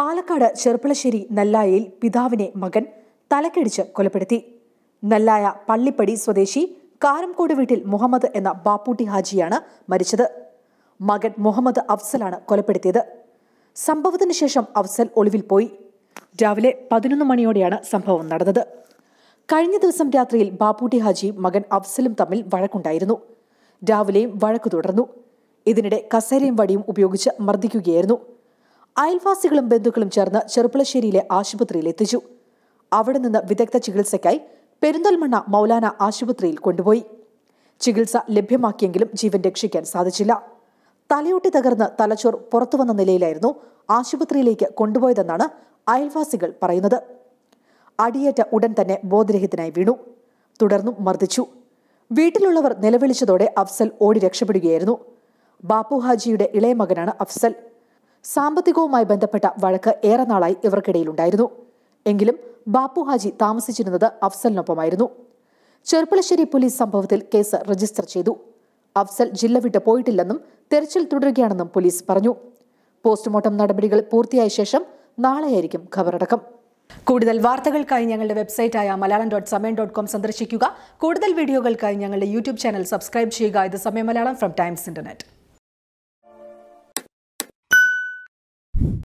പാലക്കാട് ചെർപ്പളശ്ശേരി നല്ലായയിൽ പിതാവിനെ മകൻ തലക്കടിച്ച് കൊലപ്പെടുത്തി നല്ലായ പള്ളിപ്പടി സ്വദേശി കാരംകോട് വീട്ടിൽ മുഹമ്മദ് എന്ന ബാപ്പൂട്ടി ഹാജിയാണ് മരിച്ചത് മകൻ മുഹമ്മദ് അഫ്സലാണ് കൊലപ്പെടുത്തിയത് സംഭവത്തിന് ശേഷം അഫ്സൽ ഒളിവിൽ പോയി രാവിലെ പതിനൊന്ന് മണിയോടെയാണ് സംഭവം നടന്നത് കഴിഞ്ഞ ദിവസം രാത്രിയിൽ ബാപ്പൂട്ടി ഹാജിയും മകൻ അഫ്സലും തമ്മിൽ വഴക്കുണ്ടായിരുന്നു രാവിലെയും വഴക്ക് തുടർന്നു ഇതിനിടെ കസേരയും വടിയും ഉപയോഗിച്ച് മർദ്ദിക്കുകയായിരുന്നു അയൽവാസികളും ബന്ധുക്കളും ചേർന്ന് ചെറുപ്പളശ്ശേരിയിലെ ആശുപത്രിയിൽ എത്തിച്ചു അവിടെ നിന്ന് വിദഗ്ധ ചികിത്സയ്ക്കായി പെരിന്തൽമണ്ണ മൗലാന ആശുപത്രിയിൽ കൊണ്ടുപോയി ചികിത്സ ലഭ്യമാക്കിയെങ്കിലും ജീവൻ രക്ഷിക്കാൻ സാധിച്ചില്ല തലയൊട്ടി തകർന്ന് തലച്ചോർ പുറത്തു വന്ന നിലയിലായിരുന്നു ആശുപത്രിയിലേക്ക് കൊണ്ടുപോയതെന്നാണ് അയൽവാസികൾ പറയുന്നത് അടിയേറ്റ ഉടൻ തന്നെ ബോധരഹിതനായി വീണു തുടർന്നും മർദ്ദിച്ചു വീട്ടിലുള്ളവർ നിലവിളിച്ചതോടെ അഫ്സൽ ഓടി രക്ഷപ്പെടുകയായിരുന്നു ബാപ്പു ഹാജിയുടെ ഇളയ മകനാണ് അഫ്സൽ സാമ്പത്തികവുമായി ബന്ധപ്പെട്ട വഴക്ക് ഏറെ നാളായി ഇവർക്കിടയിലുണ്ടായിരുന്നു എങ്കിലും ബാപ്പു ഹാജി താമസിച്ചിരുന്നത് അഫ്സലിനൊപ്പമായിരുന്നു ചെർപ്പളശ്ശേരി പോലീസ് സംഭവത്തിൽ കേസ് രജിസ്റ്റർ ചെയ്തു അഫ്സൽ ജില്ല വിട്ട് പോയിട്ടില്ലെന്നും തെരച്ചിൽ തുടരുകയാണെന്നും പോലീസ് പറഞ്ഞു പോസ്റ്റ്മോർട്ടം നടപടികൾ പൂർത്തിയായ ശേഷം നാളെയായിരിക്കും ഖബറടക്കം കൂടുതൽ വാർത്തകൾക്കായി ഞങ്ങളുടെ വെബ്സൈറ്റായ Malayalam dot Samayam dot com സന്ദർശിക്കുക കൂടുതൽ വീഡിയോകൾക്കായി ഞങ്ങളുടെ യൂട്യൂബ് ചാനൽ സബ്സ്ക്രൈബ് ചെയ്യുക ഇത് സമയം മലയാളം ഫ്രം ടൈംസ് ഇന്റർനെറ്റ്